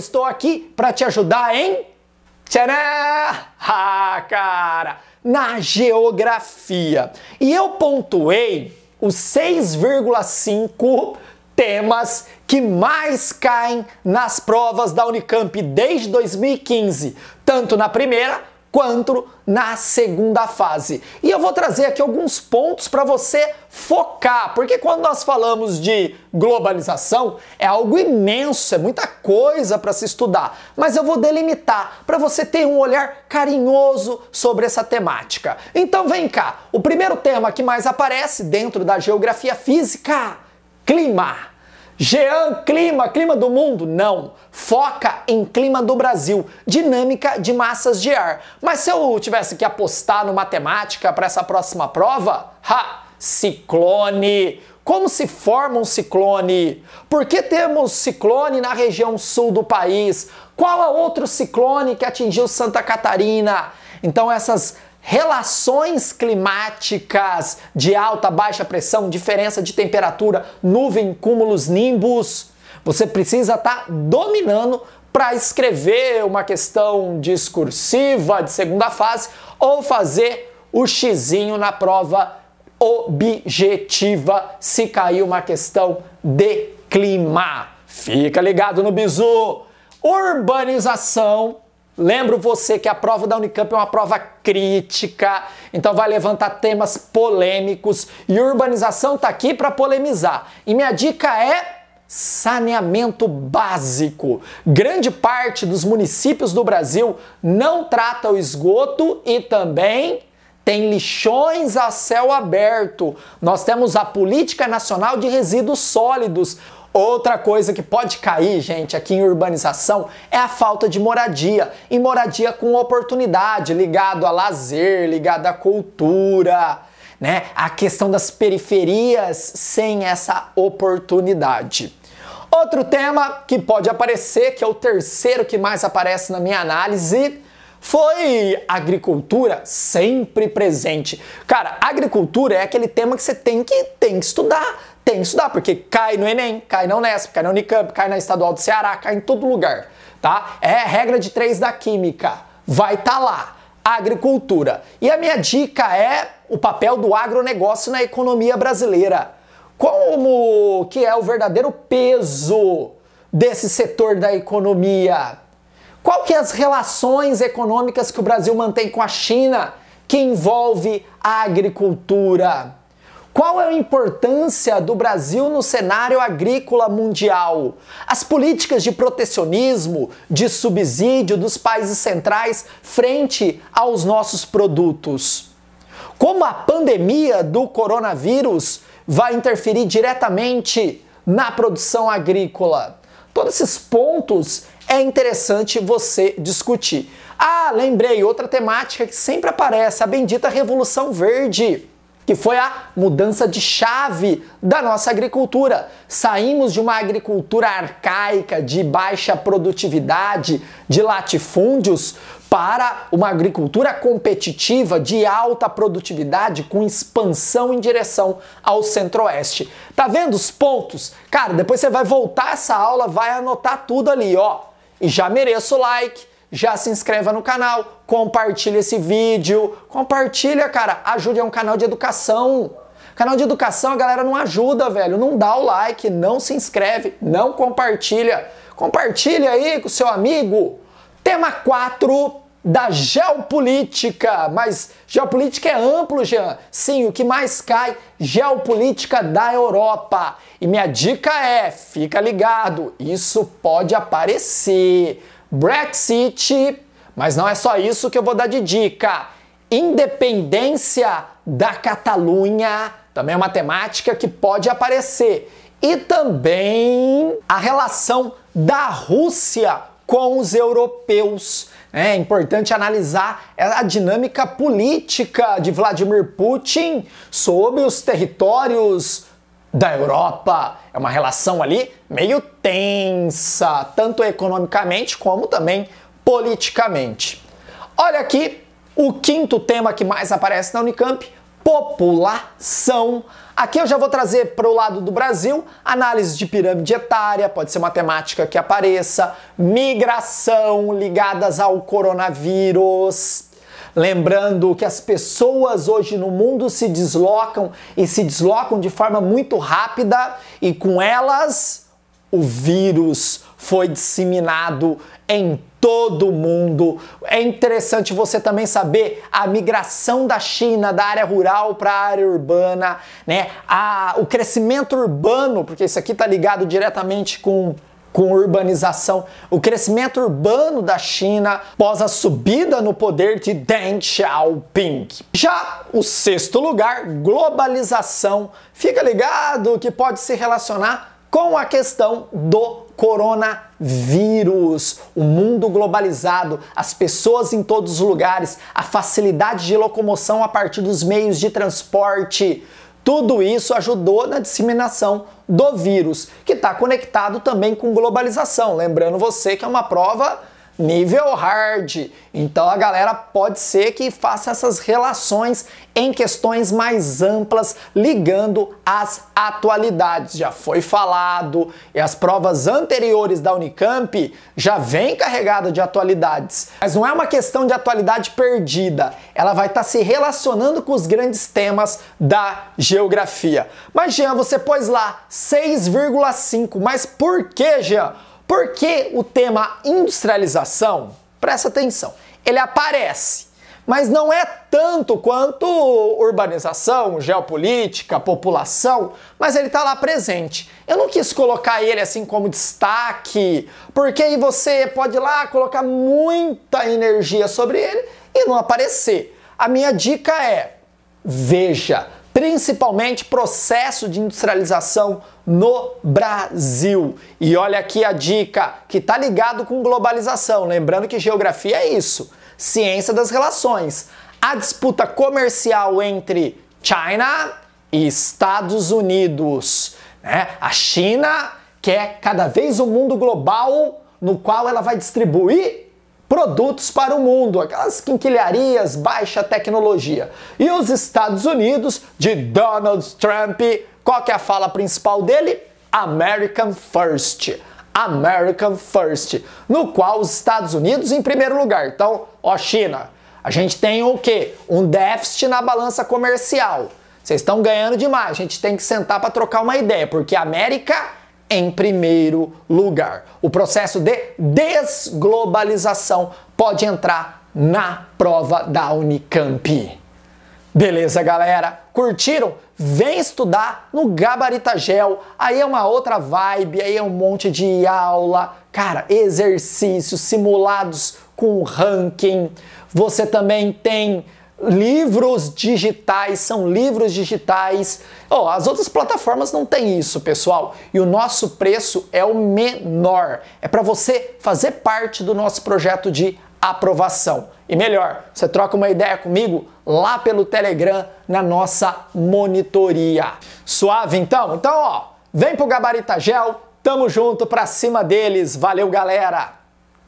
estou aqui para te ajudar em. Tcharam! Ah, cara! Na geografia. E eu pontuei os 6,5 temas que mais caem nas provas da Unicamp desde 2015, tanto na primeira quanto na segunda fase. E eu vou trazer aqui alguns pontos para você focar, porque quando nós falamos de globalização, é algo imenso, é muita coisa para se estudar, mas eu vou delimitar para você ter um olhar carinhoso sobre essa temática. Então vem cá, o primeiro tema que mais aparece dentro da geografia física, clima. Jean, clima, clima do mundo? Não. Foca em clima do Brasil, dinâmica de massas de ar. Mas se eu tivesse que apostar no matemática para essa próxima prova, ha, ciclone. Como se forma um ciclone? Por que temos ciclone na região sul do país? Qual é outro ciclone que atingiu Santa Catarina? Então essas relações climáticas de alta, baixa pressão, diferença de temperatura, nuvem, cúmulos, nimbus. Você precisa estar tá dominando para escrever uma questão discursiva de segunda fase ou fazer o xizinho na prova objetiva se cair uma questão de clima. Fica ligado no bizu. Urbanização Lembro você que a prova da Unicamp é uma prova crítica, então vai levantar temas polêmicos e urbanização está aqui para polemizar. E minha dica é saneamento básico. Grande parte dos municípios do Brasil não trata o esgoto e também tem lixões a céu aberto. Nós temos a Política Nacional de Resíduos Sólidos. Outra coisa que pode cair, gente, aqui em urbanização é a falta de moradia. E moradia com oportunidade, ligado a lazer, ligado à cultura, né? A questão das periferias sem essa oportunidade. Outro tema que pode aparecer, que é o terceiro que mais aparece na minha análise, foi agricultura sempre presente. Cara, agricultura é aquele tema que você tem que, tem que estudar tem que estudar, porque cai no Enem, cai na Unesp, cai na Unicamp, cai na Estadual do Ceará, cai em todo lugar, tá? É regra de três da Química, vai estar tá lá. Agricultura. E a minha dica é o papel do agronegócio na economia brasileira. Como que é o verdadeiro peso desse setor da economia? Qual que é as relações econômicas que o Brasil mantém com a China que envolve a agricultura? Qual é a importância do Brasil no cenário agrícola mundial? As políticas de protecionismo, de subsídio dos países centrais frente aos nossos produtos? Como a pandemia do coronavírus vai interferir diretamente na produção agrícola? Todos esses pontos é interessante você discutir. Ah, lembrei, outra temática que sempre aparece, a bendita Revolução Verde que foi a mudança de chave da nossa agricultura. Saímos de uma agricultura arcaica, de baixa produtividade, de latifúndios, para uma agricultura competitiva de alta produtividade com expansão em direção ao centro-oeste. Tá vendo os pontos? Cara, depois você vai voltar essa aula, vai anotar tudo ali, ó. E já mereço o like já se inscreva no canal, compartilha esse vídeo, compartilha, cara, ajude, é um canal de educação. Canal de educação a galera não ajuda, velho, não dá o like, não se inscreve, não compartilha. Compartilha aí com seu amigo. Tema 4 da geopolítica, mas geopolítica é amplo, Jean. Sim, o que mais cai, geopolítica da Europa. E minha dica é, fica ligado, isso pode aparecer. Brexit. Mas não é só isso que eu vou dar de dica. Independência da Catalunha também é uma temática que pode aparecer. E também a relação da Rússia com os europeus. É importante analisar a dinâmica política de Vladimir Putin sobre os territórios da Europa. É uma relação ali meio tensa, tanto economicamente como também politicamente. Olha aqui o quinto tema que mais aparece na Unicamp: população. Aqui eu já vou trazer para o lado do Brasil análise de pirâmide etária, pode ser uma temática que apareça, migração ligadas ao coronavírus, Lembrando que as pessoas hoje no mundo se deslocam e se deslocam de forma muito rápida e com elas o vírus foi disseminado em todo mundo. É interessante você também saber a migração da China da área rural para a área urbana, né? A, o crescimento urbano, porque isso aqui está ligado diretamente com com urbanização, o crescimento urbano da China após a subida no poder de Deng Xiaoping. Já o sexto lugar, globalização. Fica ligado que pode se relacionar com a questão do coronavírus. O mundo globalizado, as pessoas em todos os lugares, a facilidade de locomoção a partir dos meios de transporte, tudo isso ajudou na disseminação do vírus, que está conectado também com globalização. Lembrando você que é uma prova nível hard. Então a galera pode ser que faça essas relações em questões mais amplas, ligando às atualidades. Já foi falado, e as provas anteriores da Unicamp já vem carregada de atualidades. Mas não é uma questão de atualidade perdida, ela vai estar tá se relacionando com os grandes temas da geografia. Mas Jean, você pôs lá 6,5, mas por que, Jean? Por que o tema industrialização? Presta atenção. Ele aparece, mas não é tanto quanto urbanização, geopolítica, população, mas ele está lá presente. Eu não quis colocar ele assim como destaque, porque aí você pode ir lá colocar muita energia sobre ele e não aparecer. A minha dica é: veja principalmente processo de industrialização no Brasil. E olha aqui a dica que está ligado com globalização, lembrando que geografia é isso, ciência das relações. A disputa comercial entre China e Estados Unidos, né? A China quer é cada vez um mundo global no qual ela vai distribuir produtos para o mundo, aquelas quinquilharias, baixa tecnologia. E os Estados Unidos, de Donald Trump, qual que é a fala principal dele? American First. American First, no qual os Estados Unidos em primeiro lugar. Então, ó China, a gente tem o quê? Um déficit na balança comercial. Vocês estão ganhando demais, a gente tem que sentar para trocar uma ideia, porque a América em primeiro lugar. O processo de desglobalização pode entrar na prova da Unicamp. Beleza, galera? Curtiram? Vem estudar no Gabarita Gel. Aí é uma outra vibe, aí é um monte de aula, cara, exercícios simulados com ranking. Você também tem livros digitais, são livros digitais. Oh, as outras plataformas não têm isso, pessoal. E o nosso preço é o menor. É para você fazer parte do nosso projeto de aprovação. E melhor, você troca uma ideia comigo lá pelo Telegram na nossa monitoria. Suave então? Então, ó, vem pro Gabarita Gel, tamo junto pra cima deles. Valeu, galera.